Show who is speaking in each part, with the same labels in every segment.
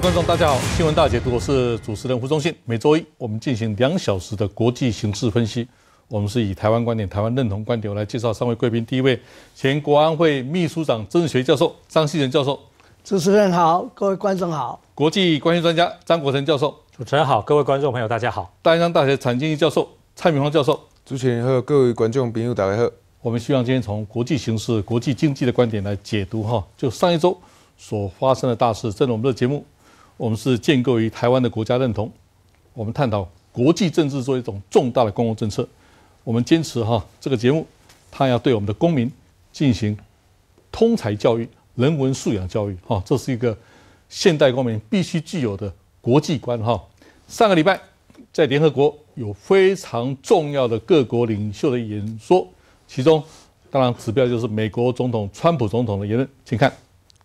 Speaker 1: 观众大家好，新闻大解读是主持人胡忠信。每周一我们进行两小时的国际形势分析，我们是以台湾观点、台湾认同观点来介绍三位贵宾。第一位，前国安会秘书长曾学教授，张锡仁教授。
Speaker 2: 主持人好，各位观众好。
Speaker 1: 国际关系专家张国成教授，主持人好，各位观众朋友大家好。淡江大学产经系教授蔡明芳教授。主持人和各位观众朋友打开后，我们希望今天从国际形势、国际经济的观点来解读哈，就上一周所发生的大事，正如我们的节目。我们是建构于台湾的国家认同，我们探讨国际政治作为一种重大的公共政策，我们坚持哈这个节目，它要对我们的公民进行通才教育、人文素养教育，哈，这是一个现代公民必须具有的国际观，哈。上个礼拜在联合国有非常重要的各国领袖的演说，其中当然指标就是美国总统川普总统的言论，请看。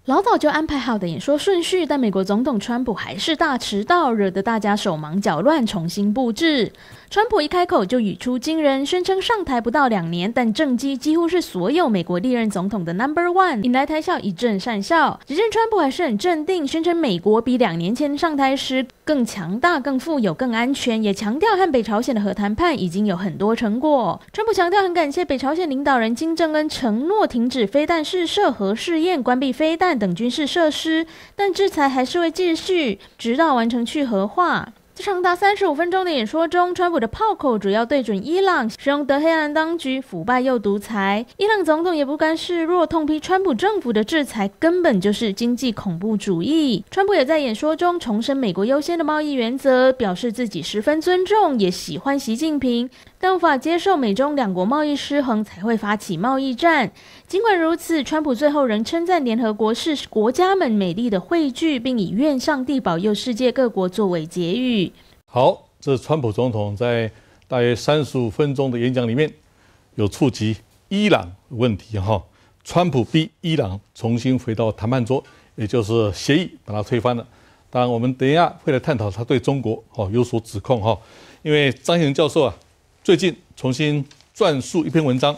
Speaker 3: 老早就安排好的演说顺序，但美国总统川普还是大迟到，惹得大家手忙脚乱，重新布置。川普一开口就语出惊人，宣称上台不到两年，但政绩几乎是所有美国历任总统的 Number One，引来台下一阵讪笑。只见川普还是很镇定，宣称美国比两年前上台时更强大、更富有、更安全，也强调和北朝鲜的核谈判已经有很多成果。川普强调很感谢北朝鲜领导人金正恩承诺停止飞弹试射、核试验、关闭飞弹等军事设施，但制裁还是会继续，直到完成去核化。在长达三十五分钟的演说中，川普的炮口主要对准伊朗，使用德黑兰当局腐败又独裁。伊朗总统也不甘示弱，痛批川普政府的制裁根本就是经济恐怖主义。川普也在演说中重申美国优先的贸易原则，表示自己十分尊重也喜欢习近平。但无法接受美中两国贸易失衡才会发起贸易战。尽管如此，川普最后仍称赞联合国是国家们美丽的汇聚，并以“愿上帝保佑世界各国”作为结语。
Speaker 1: 好，这川普总统在大约三十五分钟的演讲里面，有触及伊朗问题哈。川普逼伊朗重新回到谈判桌，也就是协议把它推翻了。当然，我们等一下会来探讨他对中国哈有所指控哈，因为张翔教授啊。最近重新撰述一篇文章，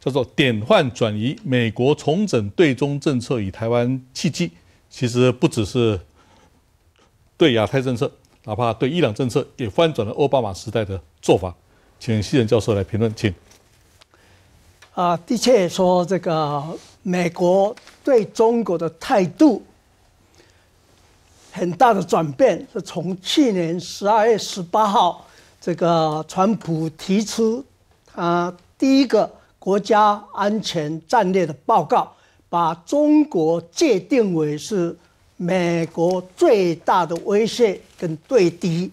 Speaker 1: 叫做《典范转移：美国重整对中政策与台湾契机》。其实不只是对亚太政策，哪怕对伊朗政策，也翻转了奥巴马时代的做法。请西仁教授来评论，请。
Speaker 2: 啊，的确说这个美国对中国的态度很大的转变，是从去年十二月十八号。这个川普提出他第一个国家安全战略的报告，把中国界定为是美国最大的威胁跟对敌，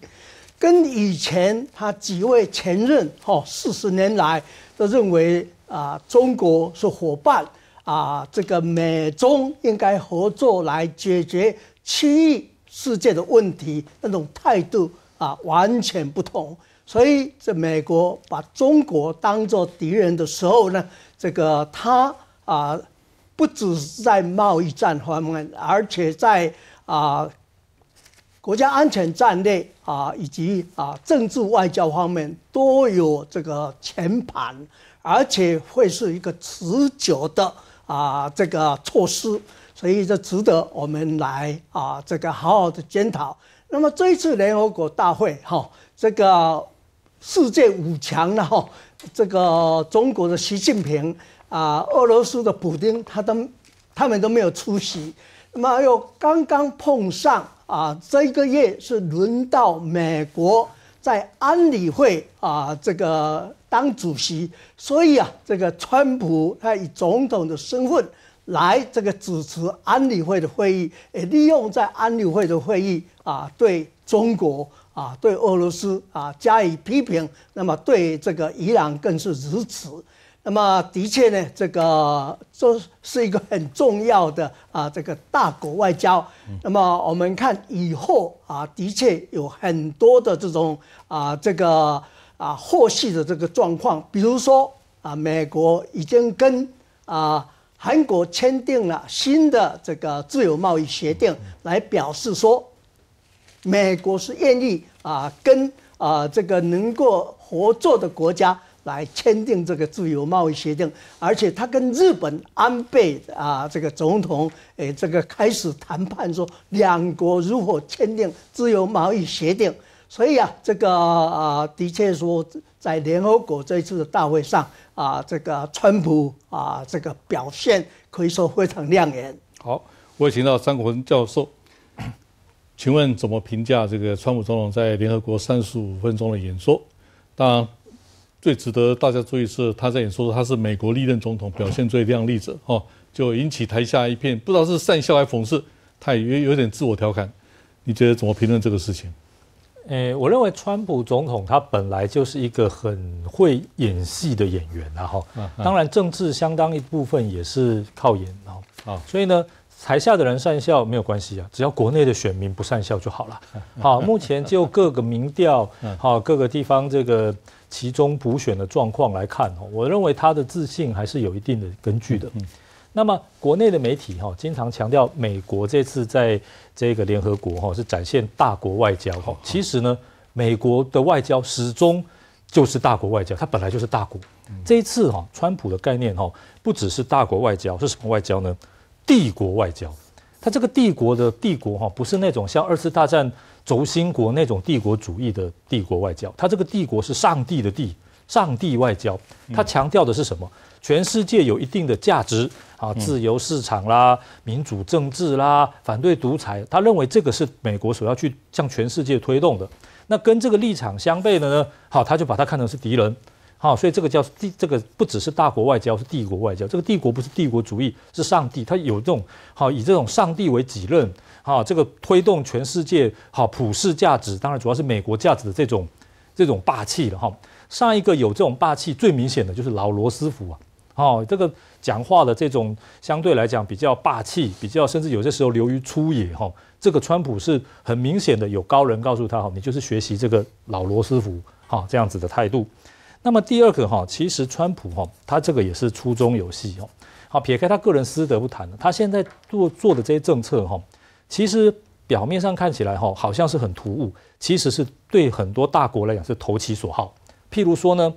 Speaker 2: 跟以前他几位前任哦，四十年来都认为啊中国是伙伴啊，这个美中应该合作来解决区域世界的问题那种态度。啊，完全不同。所以，这美国把中国当作敌人的时候呢，这个他啊，不只是在贸易战方面，而且在啊国家安全战略啊以及啊政治外交方面都有这个前盘，而且会是一个持久的啊这个措施。所以，这值得我们来啊这个好好的检讨。那么这一次联合国大会哈，这个世界五强了哈，这个中国的习近平啊，俄罗斯的普京，他都他们都没有出席。那么又刚刚碰上啊，这一个月是轮到美国在安理会啊这个当主席，所以啊，这个川普他以总统的身份。来这个主持安理会的会议，也利用在安理会的会议啊，对中国啊、对俄罗斯啊加以批评，那么对这个伊朗更是支持。那么的确呢，这个这是一个很重要的啊，这个大国外交。那么我们看以后啊，的确有很多的这种啊，这个啊后续的这个状况，比如说啊，美国已经跟啊。韩国签订了新的这个自由贸易协定，来表示说，美国是愿意啊跟啊这个能够合作的国家来签订这个自由贸易协定，而且他跟日本安倍啊这个总统诶这个开始谈判说两国如何签订自由贸易协定，所以啊这个啊的确说。在联合国这一次的大会上啊，这个川普啊，这个表现可以说非常亮眼。
Speaker 1: 好，我请到张国文教授，请问怎么评价这个川普总统在联合国三十五分钟的演说？当然，最值得大家注意是他在演说，他是美国历任总统表现最亮丽者哦，就引起台下一片不知道是善笑还讽刺，他有有点自我调侃。你觉得怎么评论这个事情？
Speaker 4: 诶，我认为川普总统他本来就是一个很会
Speaker 1: 演戏的演
Speaker 4: 员然后当然政治相当一部分也是靠演哦，所以呢，台下的人善笑没有关系啊，只要国内的选民不善笑就好了。好，目前就各个民调，好各个地方这个其中补选的状况来看哦，我认为他的自信还是有一定的根据的。那么，国内的媒体哈经常强调美国这次在这个联合国哈是展现大国外交哈。其实呢，美国的外交始终就是大国外交，它本来就是大国。这一次哈，川普的概念哈不只是大国外交，是什么外交呢？帝国外交。它这个帝国的帝国哈不是那种像二次大战轴心国那种帝国主义的帝国外交，它这个帝国是上帝的帝，上帝外交。它强调的是什么？全世界有一定的价值啊，自由市场啦，民主政治啦，反对独裁，他认为这个是美国所要去向全世界推动的。那跟这个立场相悖的呢，好，他就把它看成是敌人，好，所以这个叫帝，这个不只是大国外交，是帝国外交。这个帝国不是帝国主义，是上帝，他有这种好以这种上帝为己任，好，这个推动全世界好普世价值，当然主要是美国价值的这种这种霸气了哈。上一个有这种霸气最明显的，就是老罗斯福啊。哦，这个讲话的这种相对来讲比较霸气，比较甚至有些时候流于粗野。哈，这个川普是很明显的有高人告诉他：哈，你就是学习这个老罗斯福。哈，这样子的态度。那么第二个哈，其实川普哈，他这个也是初中有戏。哦，好，撇开他个人私德不谈，他现在做做的这些政策哈，其实表面上看起来哈，好像是很突兀，其实是对很多大国来讲是投其所好。譬如说呢。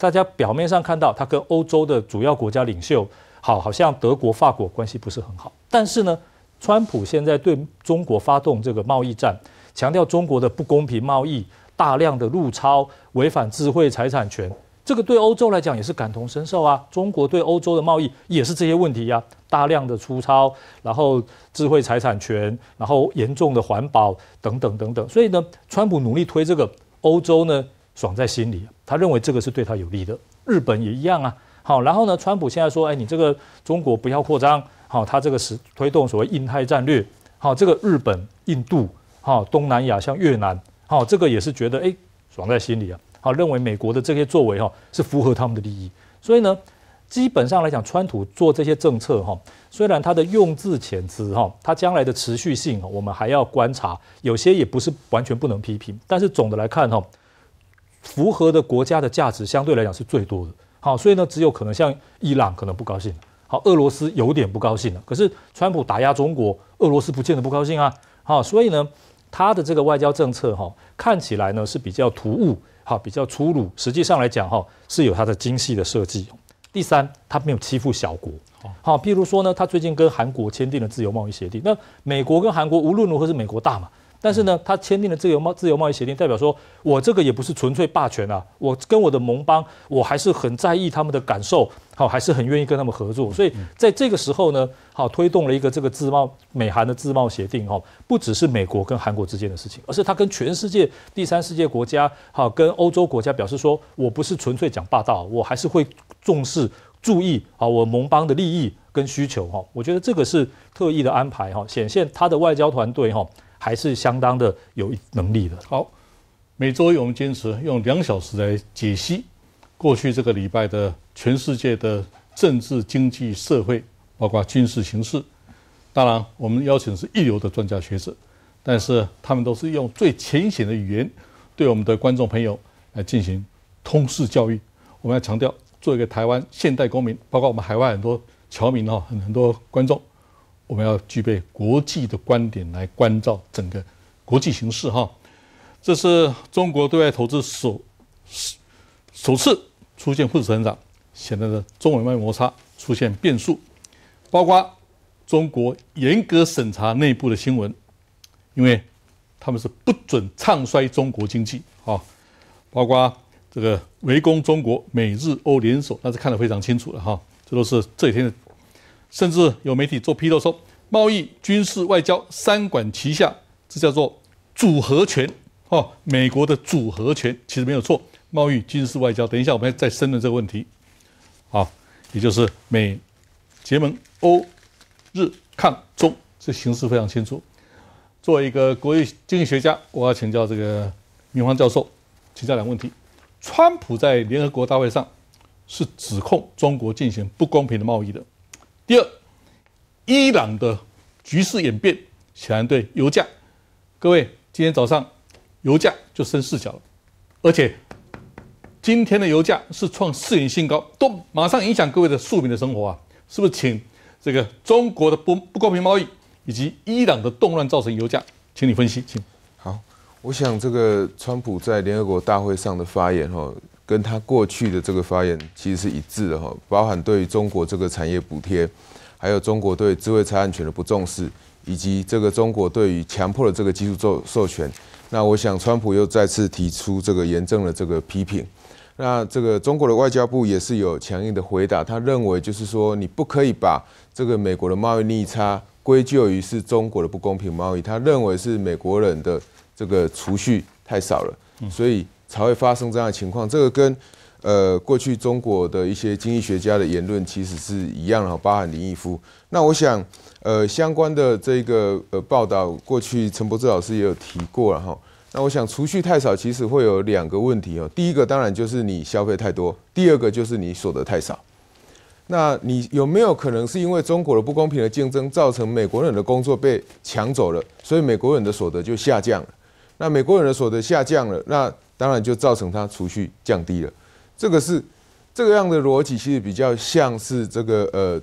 Speaker 4: 大家表面上看到他跟欧洲的主要国家领袖，好，好像德国、法国关系不是很好。但是呢，川普现在对中国发动这个贸易战，强调中国的不公平贸易、大量的入超、违反智慧财产权，这个对欧洲来讲也是感同身受啊。中国对欧洲的贸易也是这些问题呀，大量的出糙，然后智慧财产权，然后严重的环保等等等等。所以呢，川普努力推这个欧洲呢。爽在心里，他认为这个是对他有利的。日本也一样啊。好，然后呢，川普现在说：“哎，你这个中国不要扩张。”好，他这个是推动所谓印太战略。好，这个日本、印度、好东南亚，像越南，好，这个也是觉得哎，爽在心里啊。好，认为美国的这些作为哈是符合他们的利益。所以呢，基本上来讲，川普做这些政策哈，虽然他的用字遣词哈，他将来的持续性我们还要观察。有些也不是完全不能批评，但是总的来看哈。符合的国家的价值相对来讲是最多的，好，所以呢，只有可能像伊朗可能不高兴，好，俄罗斯有点不高兴了，可是川普打压中国，俄罗斯不见得不高兴啊，好，所以呢，他的这个外交政策哈，看起来呢是比较突兀，好，比较粗鲁，实际上来讲哈是有他的精细的设计。第三，他没有欺负小国，好，譬如说呢，他最近跟韩国签订了自由贸易协定，那美国跟韩国无论如何是美国大嘛。但是呢，他签订了自由贸自由贸易协定，代表说我这个也不是纯粹霸权啊，我跟我的盟邦，我还是很在意他们的感受，好，还是很愿意跟他们合作。所以在这个时候呢，好，推动了一个这个自贸美韩的自贸协定，哈，不只是美国跟韩国之间的事情，而是他跟全世界第三世界国家，好，跟欧洲国家表示说我不是纯粹讲霸道，我还是会重视、注意好我盟邦的利益跟需求，哈，我觉得这个是特意的安排，哈，显现他
Speaker 1: 的外交团队，哈。还是相当的有能力的。好，每周一我们坚持用两小时来解析过去这个礼拜的全世界的政治、经济、社会，包括军事形势。当然，我们邀请是一流的专家学者，但是他们都是用最浅显的语言对我们的观众朋友来进行通识教育。我们要强调，做一个台湾现代公民，包括我们海外很多侨民哦，很很多观众。我们要具备国际的观点来关照整个国际形势哈，这是中国对外投资首首次出现负增长，现在的中美贸易摩擦出现变数，包括中国严格审查内部的新闻，因为他们是不准唱衰中国经济啊，包括这个围攻中国美日欧联手，那是看得非常清楚的哈，这都是这几天。甚至有媒体做披露说，贸易、军事、外交三管齐下，这叫做组合拳，哦，美国的组合拳其实没有错。贸易、军事、外交，等一下我们再深论这个问题，好，也就是美、结盟、欧、日抗中，这形势非常清楚。作为一个国际经济学家，我要请教这个明黄教授，请教两个问题：川普在联合国大会上是指控中国进行不公平的贸易的。第二，伊朗的局势演变显然对油价。各位，今天早上油价就升四角了，而且今天的油价是创四年新高，都马上影响各位的庶民的生活啊！是不是？请这个中国的不不公平贸易以及伊朗的动乱造成油价，请你分析，请。
Speaker 5: 好，我想这个川普在联合国大会上的发言哦。跟他过去的这个发言其实是一致的哈，包含对于中国这个产业补贴，还有中国对智慧财产权的不重视，以及这个中国对于强迫的这个技术授授权，那我想川普又再次提出这个严正的这个批评，那这个中国的外交部也是有强硬的回答，他认为就是说你不可以把这个美国的贸易逆差归咎于是中国的不公平贸易，他认为是美国人的这个储蓄太少了，所以。才会发生这样的情况，这个跟呃过去中国的一些经济学家的言论其实是一样的哈，包含林毅夫。那我想呃相关的这个呃报道，过去陈伯志老师也有提过了哈。那我想储蓄太少，其实会有两个问题哦。第一个当然就是你消费太多，第二个就是你所得太少。那你有没有可能是因为中国的不公平的竞争，造成美国人的工作被抢走了，所以美国人的所得就下降了？那美国人的所得下降了，那当然就造成它储蓄降低了，这个是这个样的逻辑，其实比较像是这个呃，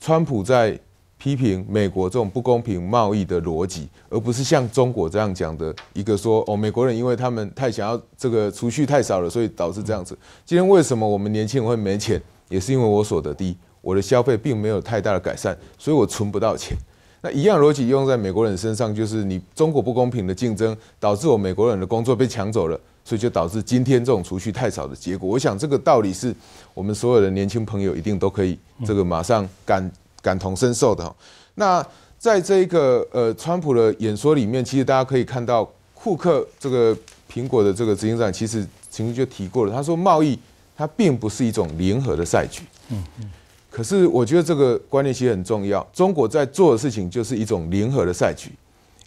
Speaker 5: 川普在批评美国这种不公平贸易的逻辑，而不是像中国这样讲的一个说哦，美国人因为他们太想要这个储蓄太少了，所以导致这样子。今天为什么我们年轻人会没钱，也是因为我所得低，我的消费并没有太大的改善，所以我存不到钱。那一样逻辑用在美国人身上，就是你中国不公平的竞争，导致我美国人的工作被抢走了，所以就导致今天这种储蓄太少的结果。我想这个道理是我们所有的年轻朋友一定都可以这个马上感感同身受的。那在这一个呃，川普的演说里面，其实大家可以看到，库克这个苹果的这个执行长其实曾经就提过了，他说贸易它并不是一种联合的赛局。嗯嗯。可是我觉得这个观念其实很重要。中国在做的事情就是一种联合的赛局，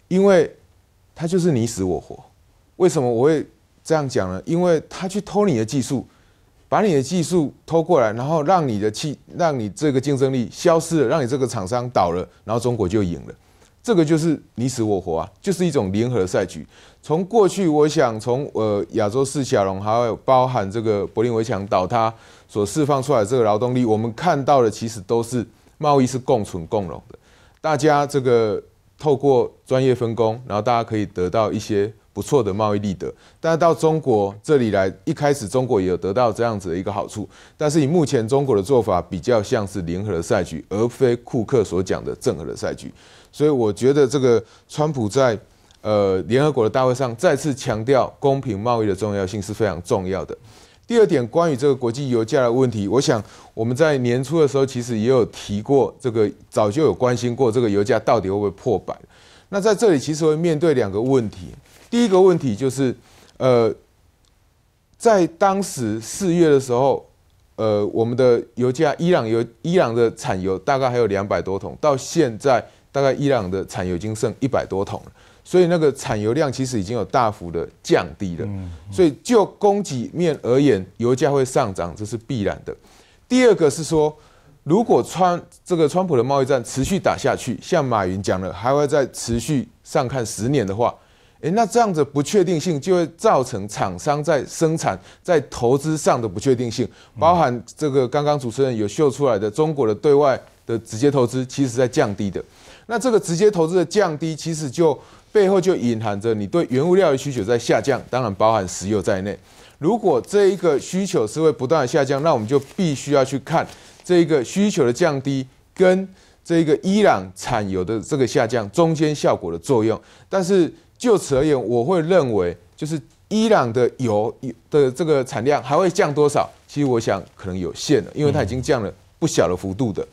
Speaker 5: 因为它就是你死我活。为什么我会这样讲呢？因为他去偷你的技术，把你的技术偷过来，然后让你的气，让你这个竞争力消失了，让你这个厂商倒了，然后中国就赢了。这个就是你死我活啊，就是一种联合赛局。从过去，我想从呃亚洲四小龙，还有包含这个柏林围墙倒塌所释放出来的这个劳动力，我们看到的其实都是贸易是共存共荣的。大家这个透过专业分工，然后大家可以得到一些不错的贸易利得。但到中国这里来，一开始中国也有得到这样子的一个好处，但是以目前中国的做法，比较像是联合的赛局，而非库克所讲的正和的赛局。所以我觉得这个川普在呃联合国的大会上再次强调公平贸易的重要性是非常重要的。第二点，关于这个国际油价的问题，我想我们在年初的时候其实也有提过，这个早就有关心过这个油价到底会不会破百。那在这里其实会面对两个问题，第一个问题就是，呃，在当时四月的时候，呃，我们的油价，伊朗油，伊朗的产油大概还有两百多桶，到现在。大概伊朗的产油已经剩一百多桶了，所以那个产油量其实已经有大幅的降低了。所以就供给面而言，油价会上涨，这是必然的。第二个是说，如果川这个川普的贸易战持续打下去，像马云讲的，还会再持续上看十年的话，诶，那这样子不确定性就会造成厂商在生产、在投资上的不确定性，包含这个刚刚主持人有秀出来的中国的对外的直接投资，其实在降低的。那这个直接投资的降低，其实就背后就隐含着你对原物料的需求在下降，当然包含石油在内。如果这一个需求是会不断的下降，那我们就必须要去看这一个需求的降低跟这个伊朗产油的这个下降中间效果的作用。但是就此而言，我会认为就是伊朗的油的这个产量还会降多少？其实我想可能有限了，因为它已经降了不小的幅度的。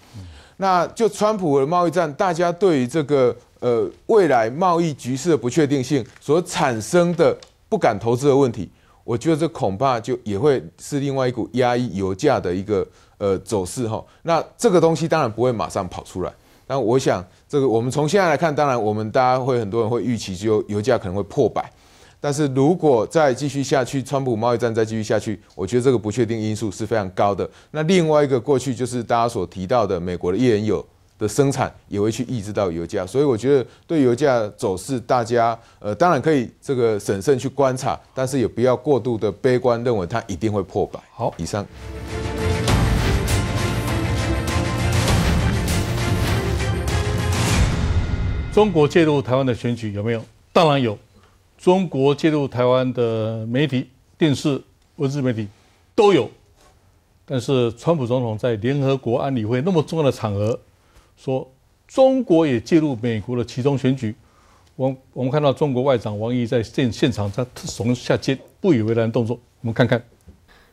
Speaker 5: 那就川普的贸易战，大家对于这个呃未来贸易局势的不确定性所产生的不敢投资的问题，我觉得这恐怕就也会是另外一股压抑油价的一个呃走势哈。那这个东西当然不会马上跑出来，那我想这个我们从现在来看，当然我们大家会很多人会预期就油价可能会破百。但是如果再继续下去，川普贸易战再继续下去，我觉得这个不确定因素是非常高的。那另外一个过去就是大家所提到的美国的页岩油的生产也会去抑制到油价，所以我觉得对油价走势，大家呃当然可以这个审慎去观察，但是也不要过度的悲观，认为它一定会破百。好，以上。中国介入
Speaker 1: 台湾的选举有没有？当然有。中国介入台湾的媒体、电视、文字媒体都有，但是川普总统在联合国安理会那么重要的场合说，中国也介入美国的其中选举。我我们看到中国外长王毅在现现场在耸下肩、不以为然动作，我们看看。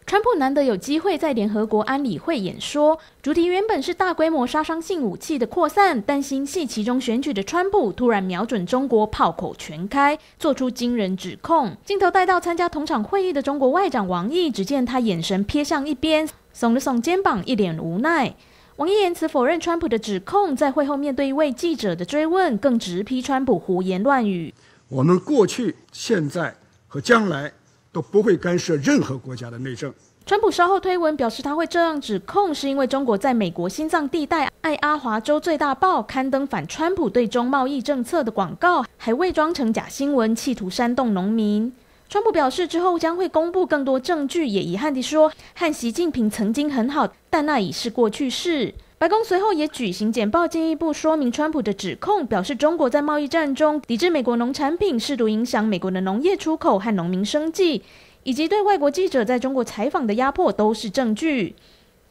Speaker 3: 川普难得有机会在联合国安理会演说，主题原本是大规模杀伤性武器的扩散，担心系其中选举的川普突然瞄准中国，炮口全开，做出惊人指控。镜头带到参加同场会议的中国外长王毅，只见他眼神瞥向一边，耸了耸肩膀，一脸无奈。王毅言辞否认川普的指控，在会后面对一位记者的追问，更直批川普胡言乱语：“我们过去、现在和将来。”都不会干涉任何国家的内政。川普稍后推文表示，他会这样指控，是因为中国在美国心脏地带爱阿华州最大报刊登反川普对中贸易政策的广告，还伪装成假新闻，企图煽动农民。川普表示，之后将会公布更多证据，也遗憾地说，和习近平曾经很好，但那已是过去式。白宫随后也举行简报，进一步说明川普的指控，表示中国在贸易战中抵制美国农产品，试图影响美国的农业出口和农民生计，以及对外国记者在中国采访的压迫都是证据。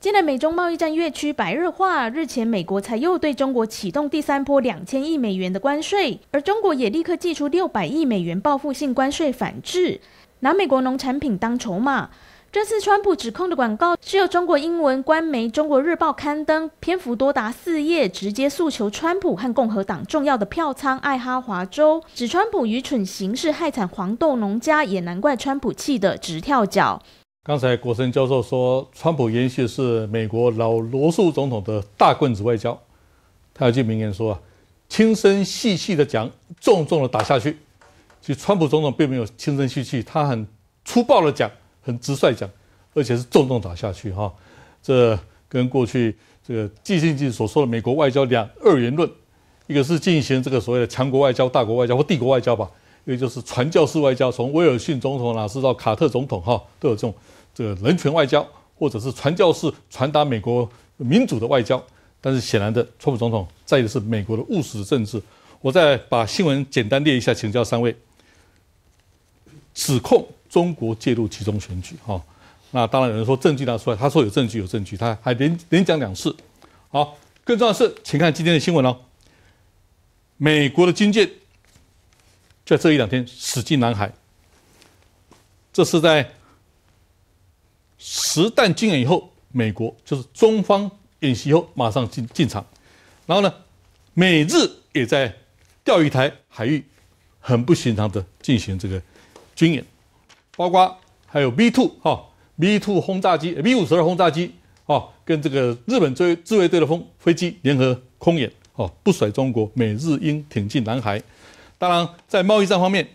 Speaker 3: 近来美中贸易战越趋白热化，日前美国才又对中国启动第三波两千亿美元的关税，而中国也立刻寄出六百亿美元报复性关税反制，拿美国农产品当筹码。这次川普指控的广告是由中国英文官媒《中国日报》刊登，篇幅多达四页，直接诉求川普和共和党重要的票仓爱哈华州，指川普愚蠢行事害惨黄豆农家，也难怪川普气得直跳脚。
Speaker 1: 刚才国生教授说，川普延续是美国老罗素总统的大棍子外交，他有句名言说：“轻声细细的讲，重重的打下去。”其实川普总统并没有轻声细细，他很粗暴的讲。很直率讲，而且是重重打下去哈。这跟过去这个季羡进所说的美国外交两二元论，一个是进行这个所谓的强国外交、大国外交或帝国外交吧，一个就是传教士外交，从威尔逊总统哪是到卡特总统哈，都有这种这个人权外交或者是传教士传达美国民主的外交。但是显然的，川普总统在的是美国的务实政治。我再把新闻简单列一下，请教三位，指控。中国介入其中选举哈，那当然有人说证据拿出来，他说有证据有证据，他还连连讲两次。好，更重要是，请看今天的新闻哦，美国的军舰在这一两天驶进南海，这是在实弹军演以后，美国就是中方演习以后马上进进场，然后呢，美日也在钓鱼台海域很不寻常的进行这个军演。包括还有 B two 哈，B two 轰炸机，B 五十二轰炸机，哦，跟这个日本自自卫队的风飞机联合空演，哦，不甩中国，美日英挺进南海。当然，在贸易战方面，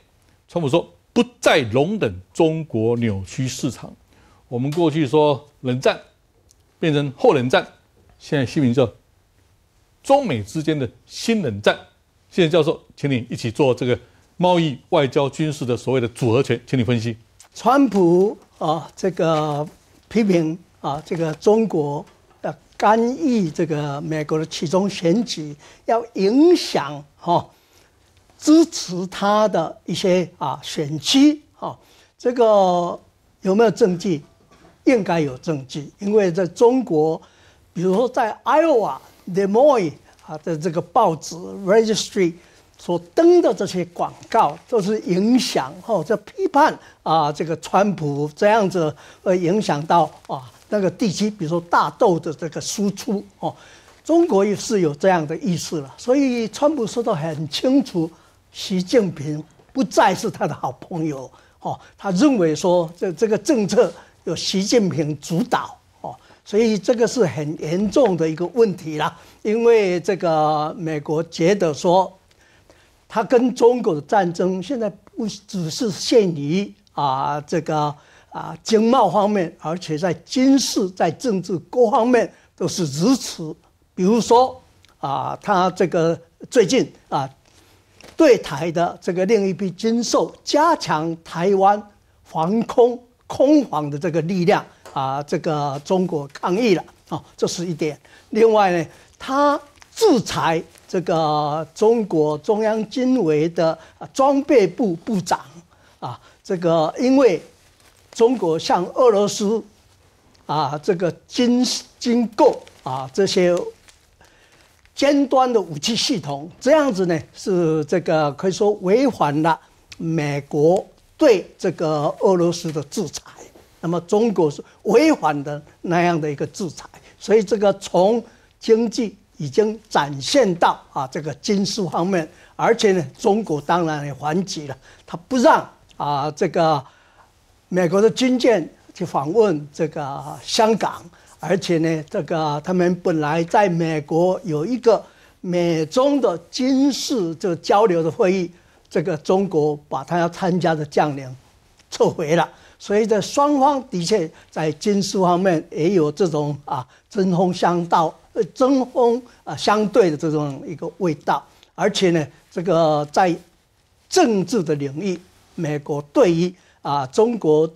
Speaker 1: 川普说不再容忍中国扭曲市场。我们过去说冷战，变成后冷战，现在新名叫中美之间的新冷战。谢谢教授，请你一起做这个贸易、外交、军事的所谓的组合拳，请你分析。川普
Speaker 2: 啊，这个批评啊，这个中国的干预这个美国的其中选举，要影响哈支持他的一些啊选区啊，这个有没有证据？应该有证据，因为在中国，比如说在 i o w t h e Moi 啊的这个报纸 r e g i s t r y 所登的这些广告都是影响，哦，这批判啊，这个川普这样子，呃，影响到啊那个地区，比如说大豆的这个输出，哦，中国也是有这样的意思了。所以川普说得很清楚，习近平不再是他的好朋友，哦，他认为说这这个政策由习近平主导，哦，所以这个是很严重的一个问题啦，因为这个美国觉得说。它跟中国的战争现在不只是限于啊这个啊经贸方面，而且在军事、在政治各方面都是如此。比如说啊，它这个最近啊，对台的这个另一批军售，加强台湾防空空防的这个力量啊，这个中国抗议了啊，这是一点。另外呢，它制裁。这个中国中央军委的装备部部长啊，这个因为中国向俄罗斯啊这个军军购啊这些尖端的武器系统，这样子呢是这个可以说违反了美国对这个俄罗斯的制裁。那么中国是违反的那样的一个制裁，所以这个从经济。已经展现到啊，这个军事方面，而且呢，中国当然也还击了，他不让啊，这个美国的军舰去访问这个香港，而且呢，这个他们本来在美国有一个美中的军事就交流的会议，这个中国把他要参加的将领撤回了，所以在双方的确在军事方面也有这种啊针锋相对。呃，争锋啊，相对的这种一个味道，而且呢，这个在政治的领域，美国对于啊中国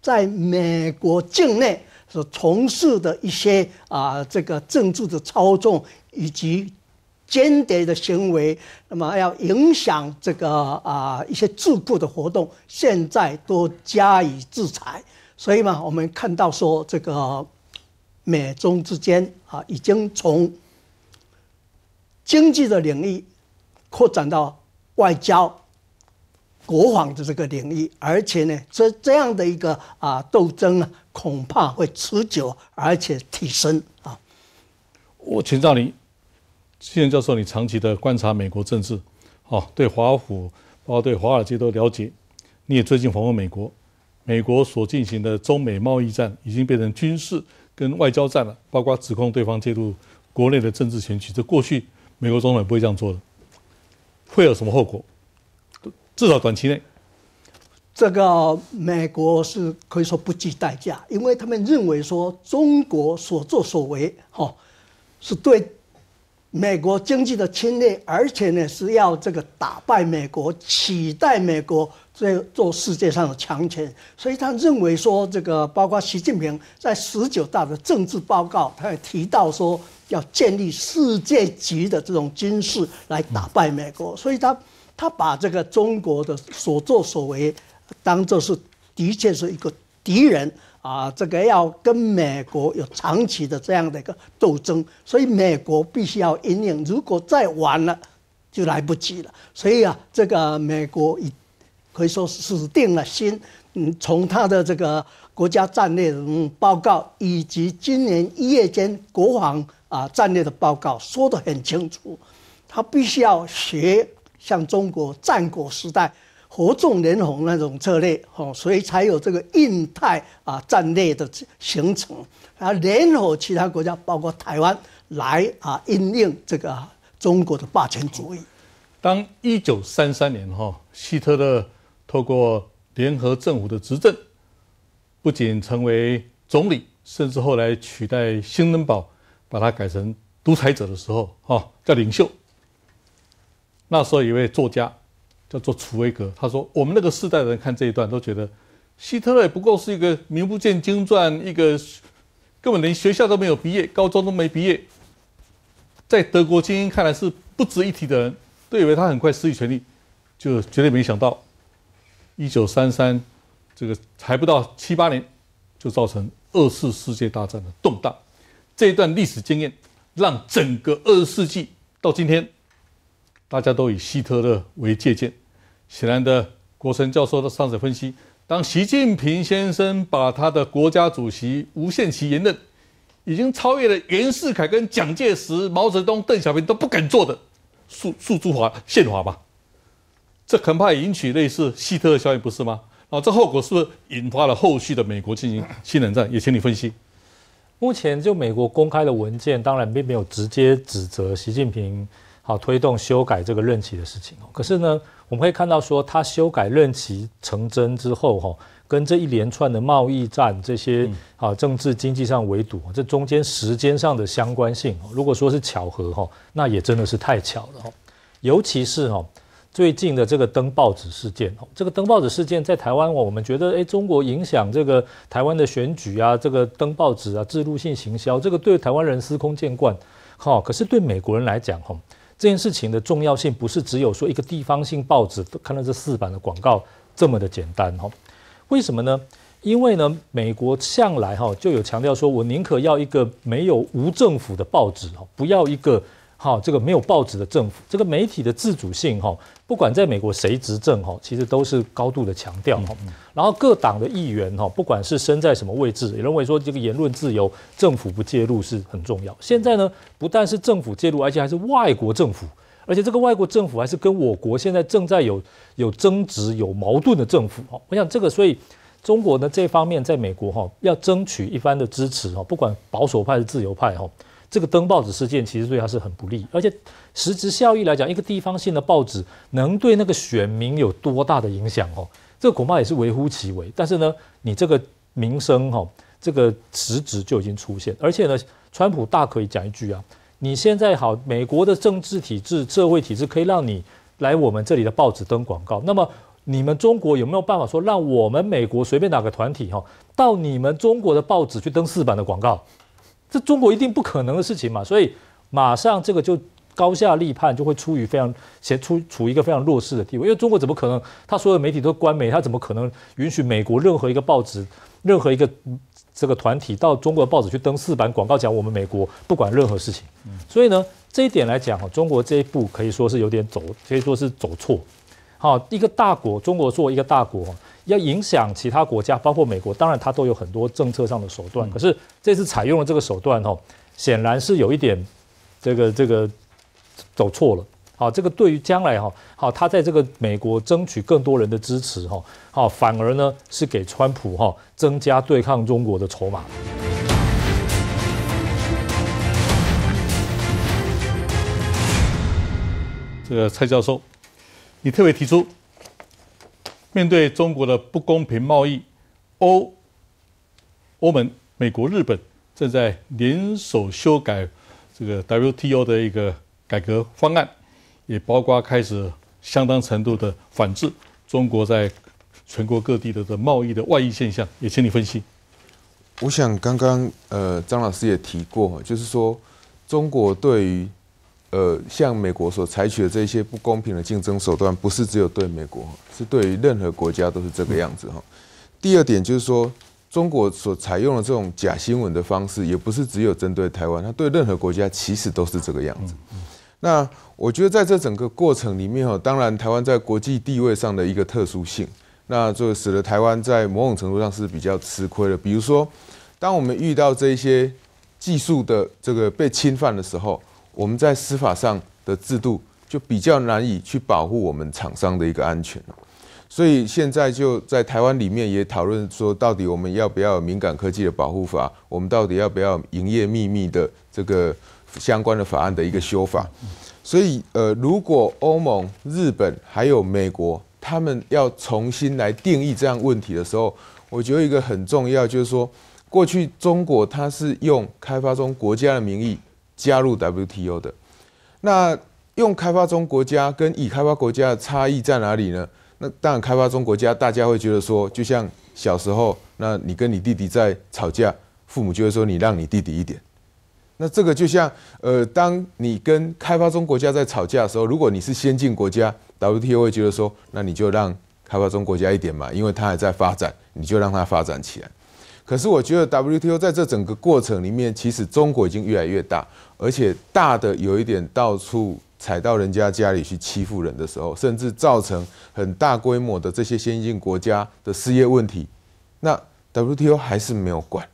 Speaker 2: 在美国境内所从事的一些啊这个政治的操纵以及间谍的行为，那么要影响这个啊一些智库的活动，现在都加以制裁。所以嘛，我们看到说这个。美中之间啊，已经从经济的领域扩展到外交、国防的这个领域，而且呢，这这样的一个啊斗争呢，恐怕会持久而且提升啊。
Speaker 1: 我请教你，谢言教授，你长期的观察美国政治，哦，对华府包括对华尔街都了解，你也最近访问美国，美国所进行的中美贸易战已经变成军事。跟外交战了，包括指控对方介入国内的政治选举，这过去美国总统不会这样做的，会有什么后果？至少短期内，
Speaker 2: 这个美国是可以说不计代价，因为他们认为说中国所作所为哈是对美国经济的侵略，而且呢是要这个打败美国，取代美国。所以做世界上的强权，所以他认为说，这个包括习近平在十九大的政治报告，他也提到说，要建立世界级的这种军事来打败美国。所以他他把这个中国的所作所为，当做是的确是一个敌人啊，这个要跟美国有长期的这样的一个斗争。所以美国必须要引领，如果再晚了，就来不及了。所以啊，这个美国一。可以说死定了心。嗯，从他的这个国家战略报告，以及今年一月间国防啊战略的报告，说得很清楚，他必须要学像中国战国时代合纵连横那种策略，哦，所以才有这个印太啊战略的形成，啊，联合其他国家，包括台湾，来啊引领这个中国的霸权主义。
Speaker 1: 当一九三三年哈希特勒。透过联合政府的执政，不仅成为总理，甚至后来取代兴登堡，把他改成独裁者的时候，哈叫领袖。那时候一位作家叫做楚威格，他说：“我们那个世代的人看这一段，都觉得希特勒不过是一个名不见经传，一个根本连学校都没有毕业，高中都没毕业，在德国精英看来是不值一提的人，都以为他很快失去权力，就绝对没想到。”一九三三，这个还不到七八年，就造成二次世界大战的动荡。这段历史经验，让整个二十世纪到今天，大家都以希特勒为借鉴。显然的，国成教授的上次分析，当习近平先生把他的国家主席无限期延任，已经超越了袁世凯跟蒋介石、毛泽东、邓小平都不敢做的，诉诉诸华宪法吧。这恐怕引起类似希特勒效应，不是吗？啊，这后果是不是引发了后续的美国进行新冷战？也请你分析。
Speaker 4: 目前就美国公开的文件，当然并没有直接指责习近平，好推动修改这个任期的事情哦。可是呢，我们可以看到说，他修改任期成真之后，哈，跟这一连串的贸易战这些啊政治经济上围堵，这中间时间上的相关性，如果说是巧合哈，那也真的是太巧了哈，尤其是哈。最近的这个登报纸事件，这个登报纸事件在台湾，我们觉得，哎，中国影响这个台湾的选举啊，这个登报纸啊，制度性行销，这个对台湾人司空见惯，好，可是对美国人来讲，哈，这件事情的重要性不是只有说一个地方性报纸看到这四版的广告这么的简单，哈，为什么呢？因为呢，美国向来哈就有强调说，我宁可要一个没有无政府的报纸，哦，不要一个。好，这个没有报纸的政府，这个媒体的自主性，哈，不管在美国谁执政，哈，其实都是高度的强调，哈。然后各党的议员，哈，不管是身在什么位置，也认为说这个言论自由，政府不介入是很重要。现在呢，不但是政府介入，而且还是外国政府，而且这个外国政府还是跟我国现在正在有有争执、有矛盾的政府，哈。我想这个，所以中国呢，这方面在美国，哈，要争取一番的支持，哈，不管保守派是自由派，哈。这个登报纸事件其实对他是很不利，而且实质效益来讲，一个地方性的报纸能对那个选民有多大的影响哦？这个恐怕也是微乎其微。但是呢，你这个名声哈，这个实质就已经出现。而且呢，川普大可以讲一句啊：你现在好，美国的政治体制、社会体制可以让你来我们这里的报纸登广告。那么你们中国有没有办法说，让我们美国随便哪个团体哈，到你们中国的报纸去登四版的广告？这中国一定不可能的事情嘛，所以马上这个就高下立判，就会处于非常先出处于一个非常弱势的地位，因为中国怎么可能？他所有的媒体都官媒，他怎么可能允许美国任何一个报纸、任何一个这个团体到中国的报纸去登四版广告，讲我们美国不管任何事情？所以呢，这一点来讲中国这一步可以说是有点走，可以说是走错。好，一个大国，中国作为一个大国，要影响其他国家，包括美国，当然它都有很多政策上的手段。可是这次采用了这个手段哈，显然是有一点这个这个走错了。好，这个对于将来哈，好，他在这个美国争取更多人的支持哈，好，反而呢是给川普哈增加对抗中国的筹码。
Speaker 1: 这个蔡教授。你特别提出，面对中国的不公平贸易，欧欧盟、美国、日本正在联手修改这个 WTO 的一个改革方案，也包括开始相当程度的反制中国在全国各地的的贸易的外溢现象，也请你
Speaker 5: 分析。我想刚刚呃张老师也提过，就是说中国对于。呃，像美国所采取的这些不公平的竞争手段，不是只有对美国，是对于任何国家都是这个样子哈。第二点就是说，中国所采用的这种假新闻的方式，也不是只有针对台湾，它对任何国家其实都是这个样子。那我觉得在这整个过程里面哈，当然台湾在国际地位上的一个特殊性，那就使得台湾在某种程度上是比较吃亏的。比如说，当我们遇到这些技术的这个被侵犯的时候。我们在司法上的制度就比较难以去保护我们厂商的一个安全，所以现在就在台湾里面也讨论说，到底我们要不要敏感科技的保护法？我们到底要不要营业秘密的这个相关的法案的一个修法？所以，呃，如果欧盟、日本还有美国他们要重新来定义这样问题的时候，我觉得一个很重要就是说，过去中国它是用开发中国家的名义。加入 WTO 的，那用开发中国家跟已开发国家的差异在哪里呢？那当然，开发中国家大家会觉得说，就像小时候，那你跟你弟弟在吵架，父母就会说你让你弟弟一点。那这个就像，呃，当你跟开发中国家在吵架的时候，如果你是先进国家，WTO 会觉得说，那你就让开发中国家一点嘛，因为他还在发展，你就让他发展起来。可是我觉得 WTO 在这整个过程里面，其实中国已经越来越大，而且大的有一点到处踩到人家家里去欺负人的时候，甚至造成很大规模的这些先进国家的失业问题。那 WTO 还是没有管。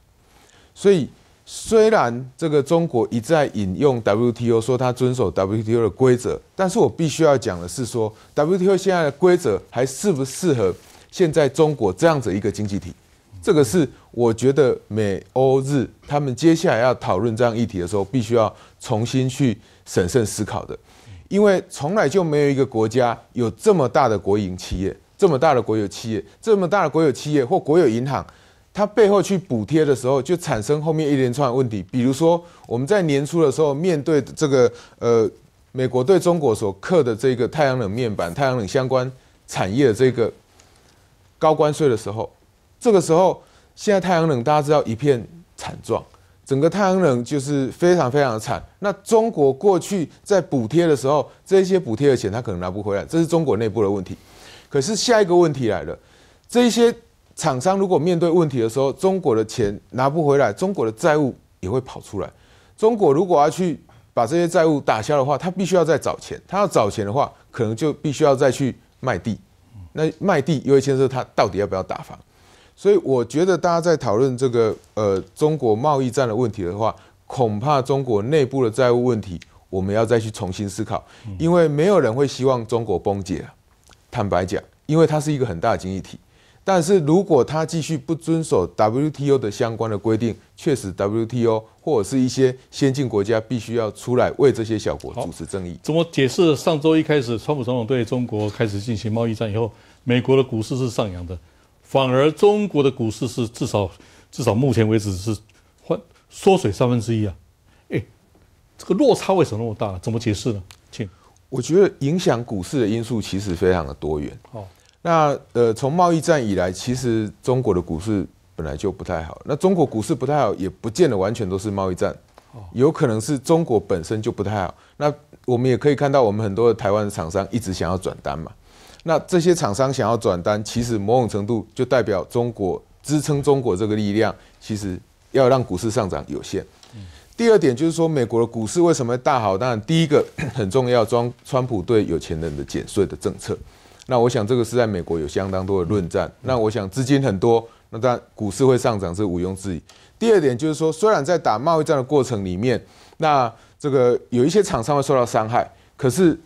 Speaker 5: 所以，虽然这个中国一再引用 WTO 说它遵守 WTO 的规则，但是我必须要讲的是说，WTO 现在的规则还适不适合现在中国这样子一个经济体。这个是我觉得美欧日他们接下来要讨论这样议题的时候，必须要重新去审慎思考的，因为从来就没有一个国家有这么大的国营企业、这么大的国有企业、这么大的国有企业或国有银行，它背后去补贴的时候，就产生后面一连串问题。比如说，我们在年初的时候面对这个呃，美国对中国所刻的这个太阳能面板、太阳能相关产业的这个高关税的时候。这个时候，现在太阳能大家知道一片惨状，整个太阳能就是非常非常的惨。那中国过去在补贴的时候，这一些补贴的钱他可能拿不回来，这是中国内部的问题。可是下一个问题来了，这一些厂商如果面对问题的时候，中国的钱拿不回来，中国的债务也会跑出来。中国如果要去把这些债务打消的话，他必须要再找钱。他要找钱的话，可能就必须要再去卖地。那卖地又会牵涉他到底要不要打房。所以我觉得大家在讨论这个呃中国贸易战的问题的话，恐怕中国内部的债务问题我们要再去重新思考，因为没有人会希望中国崩解。坦白讲，因为它是一个很大的经济体，但是如果它继续不遵守 WTO 的相关的规定，确实 WTO 或者是一些先进国家必须要出来为这些小国主持正义。
Speaker 1: 怎么解释上周一开始川普总统对中国开始进行贸易战以后，美国的股市是上扬的？反而中国的股市是至少至少目前为止是换缩水三分之一啊，哎，
Speaker 5: 这个落差为什么那么大？怎么解释呢？请，我觉得影响股市的因素其实非常的多元。哦，那呃，从贸易战以来，其实中国的股市本来就不太好。那中国股市不太好，也不见得完全都是贸易战，有可能是中国本身就不太好。那我们也可以看到，我们很多的台湾厂商一直想要转单嘛。那这些厂商想要转单，其实某种程度就代表中国支撑中国这个力量，其实要让股市上涨有限。第二点就是说，美国的股市为什么大好？当然，第一个很重要，装川普对有钱人的减税的政策。那我想这个是在美国有相当多的论战。那我想资金很多，那当然股市会上涨是毋庸置疑。第二点就是说，虽然在打贸易战的过程里面，那这个有一些厂商会受到伤害，可是。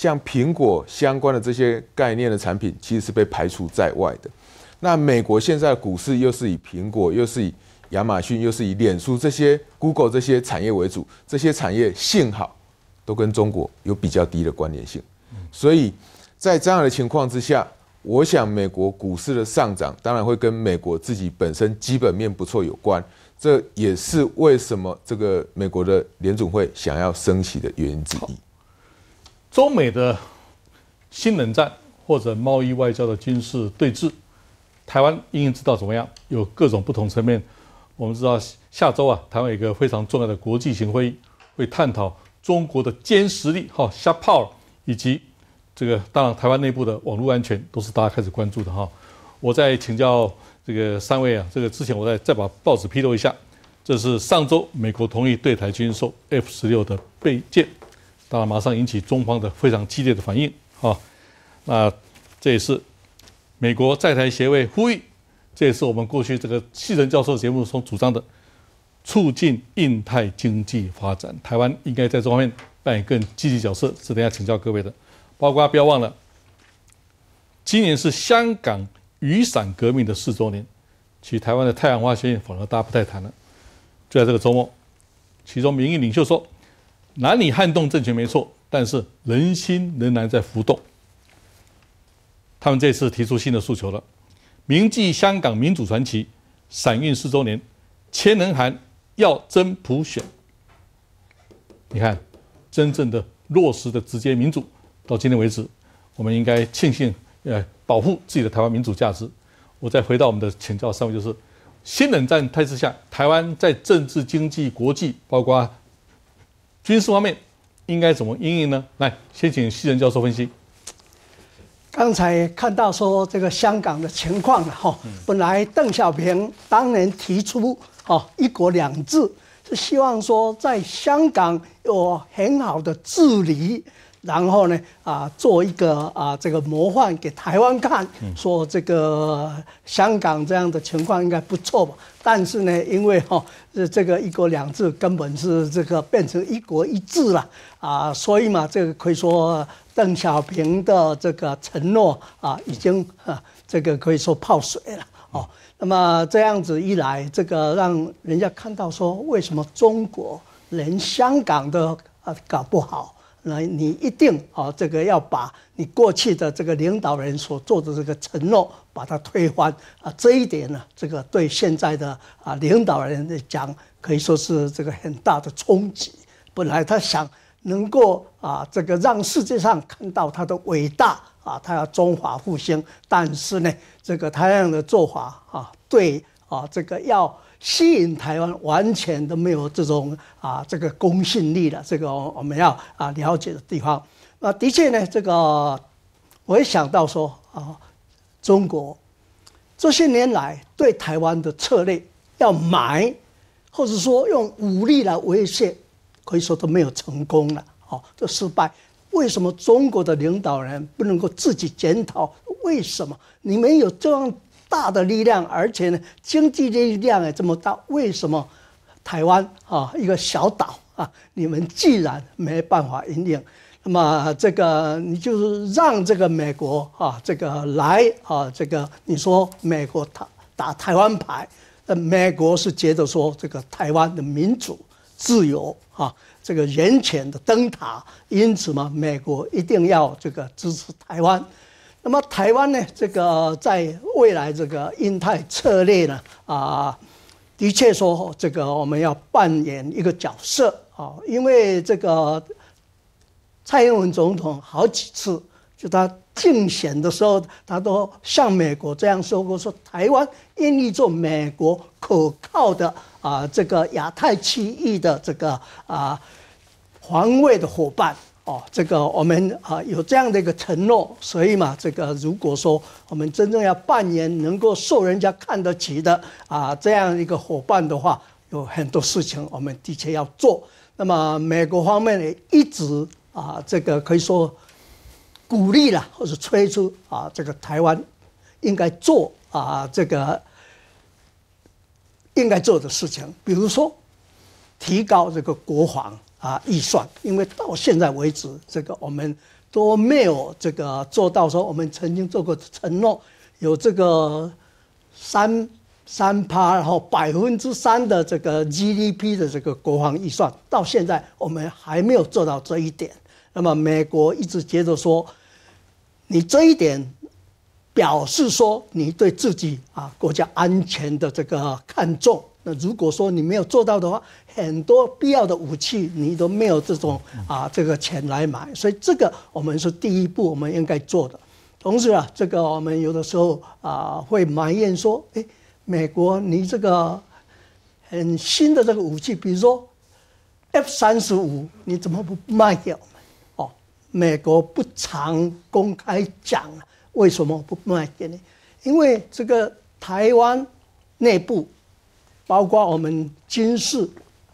Speaker 5: 像苹果相关的这些概念的产品，其实是被排除在外的。那美国现在股市又是以苹果，又是以亚马逊，又是以脸书这些 Google 这些产业为主，这些产业幸好都跟中国有比较低的关联性。所以，在这样的情况之下，我想美国股市的上涨当然会跟美国自己本身基本面不错有关。这也是为什么这个美国的联总会想要升息的原因之一。中美的新冷
Speaker 1: 战或者贸易外交的军事对峙，台湾应该知道怎么样？有各种不同层面。我们知道下周啊，台湾有一个非常重要的国际型会议，会探讨中国的歼实力哈下炮，以及这个当然台湾内部的网络安全都是大家开始关注的哈。我再请教这个三位啊，这个之前我再再把报纸披露一下，这是上周美国同意对台军售 F 十六的备件。当然，马上引起中方的非常激烈的反应。哈，那这也是美国在台协会呼吁，这也是我们过去这个西人教授节目中主张的，促进印太经济发展，台湾应该在这方面扮演更积极角色。是等下请教各位的，包括不要忘了，今年是香港雨伞革命的四周年，其实台湾的太阳花学件反而大家不太谈了。就在这个周末，其中民意领袖说。难以撼动政权没错，但是人心仍然在浮动。他们这次提出新的诉求了，铭记香港民主传奇，闪运四周年，千人函要真普选。你看，真正的落实的直接民主，到今天为止，我们应该庆幸呃保护自己的台湾民主价值。我再回到我们的请教三位，就是新冷战态势下，台湾在政治、经济、国际，包括。军事方面应该怎么应对呢？来，先请西仁教授分析。
Speaker 2: 刚才看到说这个香港的情况了哈，本来邓小平当年提出哈“一国两制”，是希望说在香港有很好的治理。然后呢，啊，做一个啊，这个模范给台湾看，说这个香港这样的情况应该不错吧？但是呢，因为哈，这这个“一国两制”根本是这个变成“一国一制”了啊，所以嘛，这个可以说邓小平的这个承诺啊，已经这个可以说泡水了哦。那么这样子一来，这个让人家看到说，为什么中国连香港都啊搞不好？那你一定啊，这个要把你过去的这个领导人所做的这个承诺，把它推翻啊，这一点呢，这个对现在的啊领导人来讲，可以说是这个很大的冲击。本来他想能够啊，这个让世界上看到他的伟大啊，他要中华复兴，但是呢，这个他这样的做法啊，对啊，这个要。吸引台湾完全都没有这种啊，这个公信力的这个我们要啊了解的地方。那的确呢，这个我也想到说啊，中国这些年来对台湾的策略，要买，或者说用武力来威胁，可以说都没有成功了，好，都失败。为什么中国的领导人不能够自己检讨？为什么你没有这样？大的力量，而且呢，经济力量也这么大，为什么台湾啊一个小岛啊，你们既然没办法引领，那么这个你就是让这个美国啊，这个来啊，这个你说美国打打台湾牌，美国是觉得说这个台湾的民主自由啊，这个人权的灯塔，因此嘛，美国一定要这个支持台湾。那么台湾呢？这个在未来这个印太策略呢啊，的确说这个我们要扮演一个角色啊，因为这个蔡英文总统好几次，就他竞选的时候，他都向美国这样说过，说台湾愿意做美国可靠的啊这个亚太区域的这个啊防卫的伙伴。哦，这个我们啊有这样的一个承诺，所以嘛，这个如果说我们真正要扮演能够受人家看得起的啊这样一个伙伴的话，有很多事情我们的确要做。那么美国方面呢，一直啊这个可以说鼓励了，或者催促啊这个台湾应该做啊这个应该做的事情，比如说提高这个国防。啊，预算，因为到现在为止，这个我们都没有这个做到。说我们曾经做过承诺，有这个三三趴，然后百分之三的这个 GDP 的这个国防预算，到现在我们还没有做到这一点。那么，美国一直接着说，你这一点表示说你对自己啊国家安全的这个看重。如果说你没有做到的话，很多必要的武器你都没有这种啊，这个钱来买，所以这个我们是第一步，我们应该做的。同时啊，这个我们有的时候啊会埋怨说：“哎，美国，你这个很新的这个武器，比如说 F 三十五，你怎么不卖给我们？”哦，美国不常公开讲，为什么不卖给你？因为这个台湾内部。包括我们军事、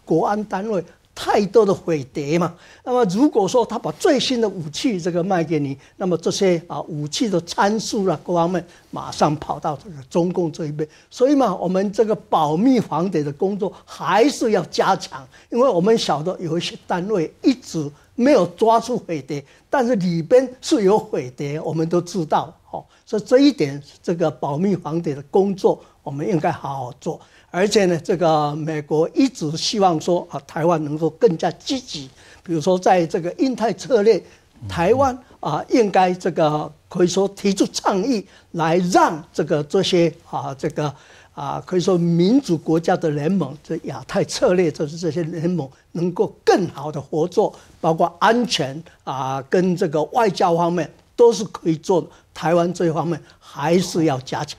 Speaker 2: 国安单位太多的毁谍嘛？那么如果说他把最新的武器这个卖给你，那么这些啊武器的参数啊，各方面马上跑到这个中共这一边。所以嘛，我们这个保密防谍的工作还是要加强，因为我们晓得有一些单位一直没有抓住毁谍，但是里边是有毁谍，我们都知道。哦，所以这一点这个保密防谍的工作，我们应该好好做。而且呢，这个美国一直希望说啊，台湾能够更加积极，比如说在这个印太策略，台湾啊应该这个可以说提出倡议，来让这个这些啊这个啊可以说民主国家的联盟，这亚太策略就是这些联盟能够更好的合作，包括安全啊跟这个外交方面都是可以做的，台湾这一方面还是要加强。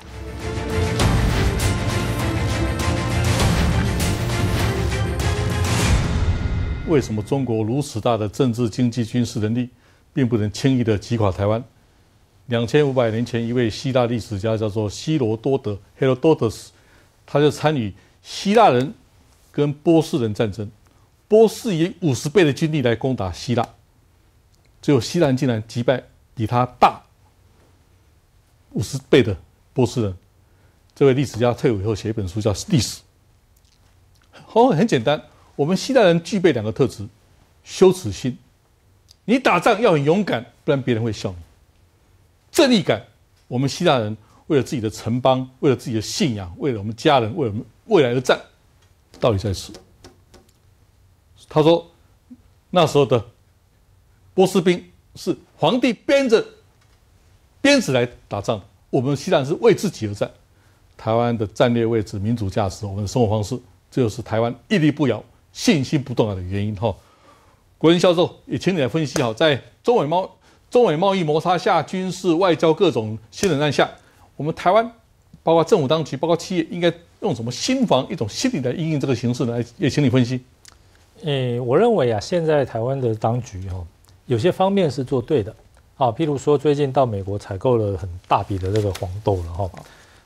Speaker 1: 为什么中国如此大的政治、经济、军事能力，并不能轻易的击垮台湾？两千五百年前，一位希腊历史家叫做希罗多德 （Herodotus），他就参与希腊人跟波斯人战争。波斯以五十倍的军力来攻打希腊，最后希腊竟然击败比他大五十倍的波斯人。这位历史家退伍以后写一本书叫《历史》，哦，很简单。我们希腊人具备两个特质：羞耻心，你打仗要很勇敢，不然别人会笑你；正义感。我们希腊人为了自己的城邦，为了自己的信仰，为了我们家人，为了未来而战，到底在此。他说，那时候的波斯兵是皇帝编着鞭子来打仗。我们希腊是为自己而战。台湾的战略位置、民主价值、我们的生活方式，这就是台湾屹立不摇。信心不重要的原因哈，国人销售也请你来分析哈，在中美贸中美贸易摩擦下、军事、外交各种新冷战下，我们台湾包括政府当局、包括企业，应该用什么新防、一种心理来应对这个形势呢？来也请你分析。
Speaker 4: 诶，我认为啊，现在台湾的当局哈，有些方面是做对的，啊，譬如说最近到美国采购了很大笔的这个黄豆了哈。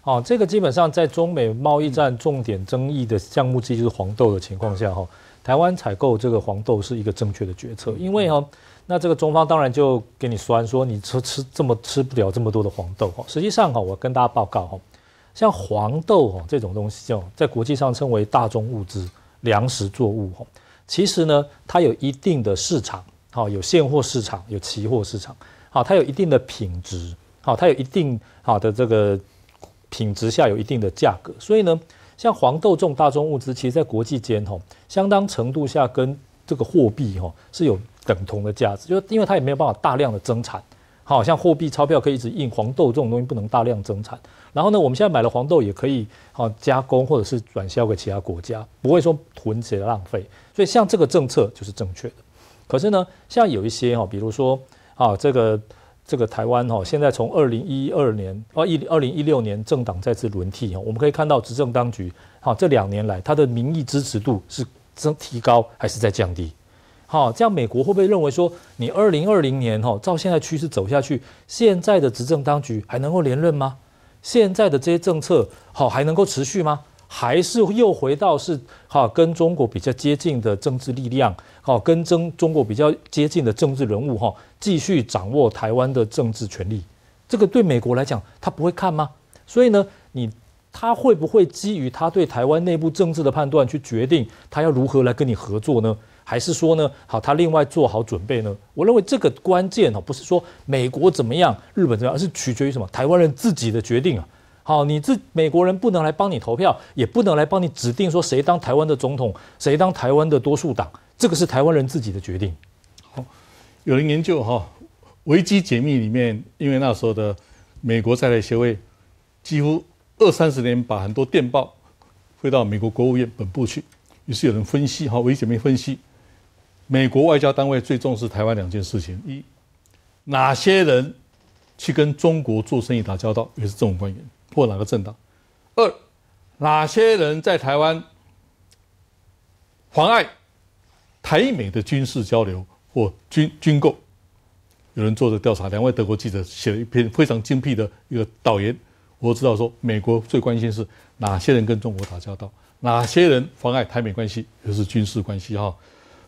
Speaker 4: 哦，这个基本上在中美贸易战重点争议的项目之一就是黄豆的情况下，哈，台湾采购这个黄豆是一个正确的决策，因为哈，那这个中方当然就给你酸说，你吃吃这么吃不了这么多的黄豆，哈，实际上哈，我跟大家报告，哈，像黄豆哈这种东西哦，在国际上称为大宗物资、粮食作物，哈，其实呢，它有一定的市场，哈，有现货市场，有期货市场，好，它有一定的品质，好，它有一定好的这个。品质下有一定的价格，所以呢，像黄豆这种大宗物资，其实，在国际间吼，相当程度下跟这个货币吼是有等同的价值，就是因为它也没有办法大量的增产，好像货币钞票可以一直印，黄豆这种东西不能大量增产。然后呢，我们现在买了黄豆也可以啊加工或者是转销给其他国家，不会说囤起来浪费。所以像这个政策就是正确的。可是呢，像有一些吼，比如说啊这个。这个台湾哈，现在从二零一二年哦一二零一六年政党再次轮替哈，我们可以看到执政当局哈这两年来他的民意支持度是增提高还是在降低？好，这样美国会不会认为说你二零二零年哈照现在趋势走下去，现在的执政当局还能够连任吗？现在的这些政策好还能够持续吗？还是又回到是哈，跟中国比较接近的政治力量，好，跟中中国比较接近的政治人物哈，继续掌握台湾的政治权利。这个对美国来讲，他不会看吗？所以呢，你他会不会基于他对台湾内部政治的判断去决定他要如何来跟你合作呢？还是说呢，好，他另外做好准备呢？我认为这个关键哦，不是说美国怎么样，日本怎么样，而是取决于什么？台湾人自己的决定啊。好，你这美国人不能来帮你投票，也不能来帮你指定说谁当台湾的总统，谁当台湾的多数党，这个是台湾人自己的决定。好，
Speaker 1: 有人研究哈，维基解密里面，因为那时候的美国在台协会几乎二三十年把很多电报汇到美国国务院本部去，于是有人分析哈，维基解密分析，美国外交单位最重视台湾两件事情：一，哪些人去跟中国做生意打交道，也是政府官员。或哪个政党？二，哪些人在台湾妨碍台美的军事交流或军军购？有人做这调查，两位德国记者写了一篇非常精辟的一个导言。我知道说，美国最关心是哪些人跟中国打交道，哪些人妨碍台美关系，也是军事关系。哈，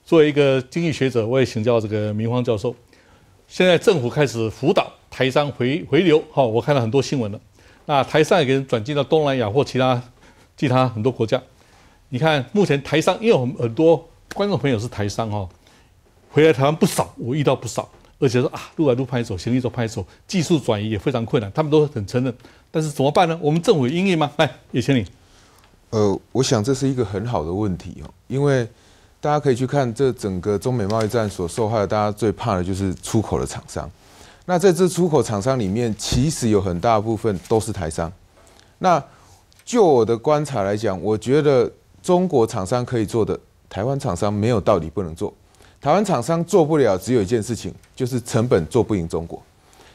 Speaker 1: 作为一个经济学者，我也请教这个明芳教授。现在政府开始辅导台商回回流。哈，我看了很多新闻了。那台商也有人转进到东南亚或其他其他很多国家。你看，目前台商因为们很多观众朋友是台商哈，回来台湾不少，我遇到不少，而且说啊，入来都拍手，行医走拍手，技术转
Speaker 5: 移也非常困难，他们都很承认。但是怎么办呢？我们政府应应吗？来，李请你。呃，我想这是一个很好的问题哦，因为大家可以去看这整个中美贸易战所受害，大家最怕的就是出口的厂商。那在这出口厂商里面，其实有很大部分都是台商。那就我的观察来讲，我觉得中国厂商可以做的，台湾厂商没有道理不能做。台湾厂商做不了，只有一件事情，就是成本做不赢中国。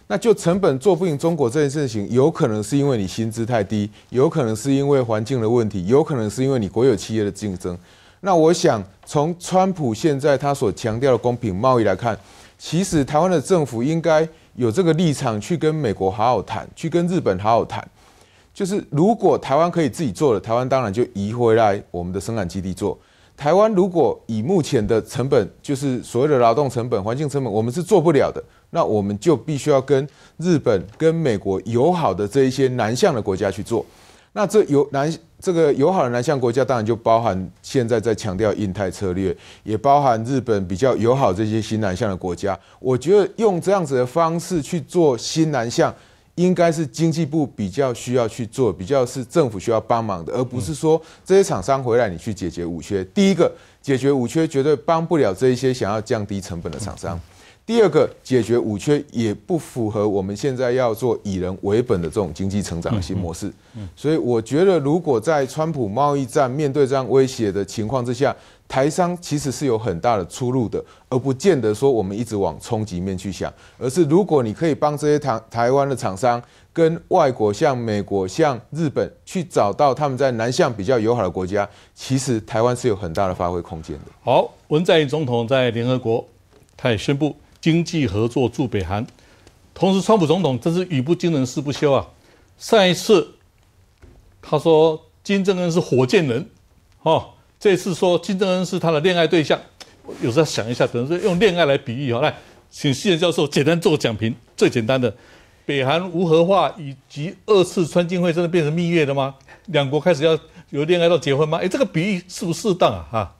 Speaker 5: 那就成本做不赢中国这件事情，有可能是因为你薪资太低，有可能是因为环境的问题，有可能是因为你国有企业的竞争。那我想，从川普现在他所强调的公平贸易来看。其实台湾的政府应该有这个立场去跟美国好好谈，去跟日本好好谈。就是如果台湾可以自己做的，台湾当然就移回来我们的生产基地做。台湾如果以目前的成本，就是所谓的劳动成本、环境成本，我们是做不了的。那我们就必须要跟日本、跟美国友好的这一些南向的国家去做。那这有南。这个友好的南向国家，当然就包含现在在强调印太策略，也包含日本比较友好这些新南向的国家。我觉得用这样子的方式去做新南向，应该是经济部比较需要去做，比较是政府需要帮忙的，而不是说这些厂商回来你去解决五缺。第一个解决五缺绝对帮不了这一些想要降低成本的厂商。第二个解决五缺也不符合我们现在要做以人为本的这种经济成长的新模式，所以我觉得，如果在川普贸易战面对这样威胁的情况之下，台商其实是有很大的出路的，而不见得说我们一直往冲击面去想，而是如果你可以帮这些台台湾的厂商跟外国，像美国、像日本，去找到他们在南向比较友好的国家，其实台湾是有很大的发挥空间的。
Speaker 1: 好，文在寅总统在联合国，他也宣布。经济合作驻北韩，同时，川普总统真是语不惊人誓不休啊！上一次他说金正恩是火箭人，哦，这次说金正恩是他的恋爱对象。有时候想一下，等于说用恋爱来比喻啊。来，请谢教授简单做个讲评。最简单的，北韩无核化以及二次川金会，真的变成蜜月了吗？两国开始要有恋爱到结婚吗？哎，这个比喻适不适当啊？哈。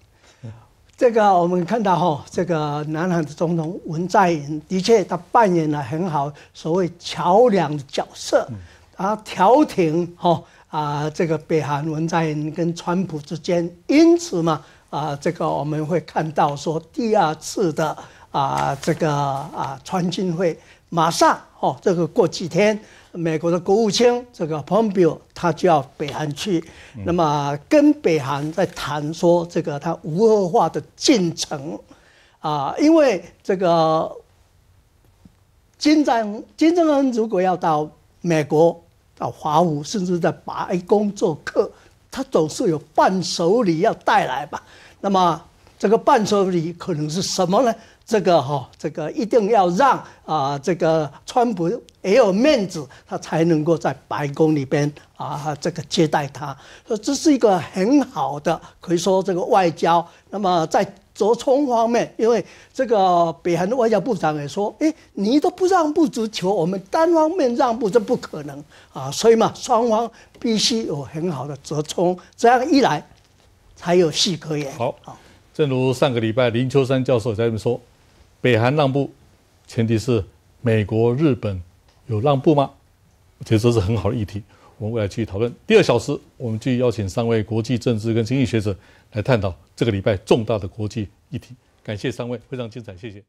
Speaker 2: 这个我们看到哈，这个南韩的总统文在寅的确他扮演了很好所谓桥梁的角色，啊调停哈啊这个北韩文在寅跟川普之间，因此嘛啊这个我们会看到说第二次的啊这个啊川军会马上哦这个过几天。美国的国务卿这个蓬佩奥他就要北韩去，那么跟北韩在谈说这个他无核化的进程啊，因为这个金正金正恩如果要到美国到华府，甚至在白宫做客，他总是有伴手礼要带来吧？那么这个伴手礼可能是什么呢？这个哈，这个一定要让啊，这个川普也有面子，他才能够在白宫里边啊，这个接待他。说这是一个很好的，可以说这个外交。那么在折冲方面，因为这个韩的外交部长也说，哎，你都不让步，足球，我们单方面让步是不可能啊。所以嘛，双方必须有很好的折冲，这样一来才有戏可言。
Speaker 1: 好，正如上个礼拜林秋山教授在那边说。北韩让步，前提是美国、日本有让步吗？我觉得这是很好的议题，我们未来继续讨论。第二小时，我们继续邀请三位国际政治跟经济学者来探讨这个礼拜重大的国际议题。感谢三位，非常精彩，谢谢。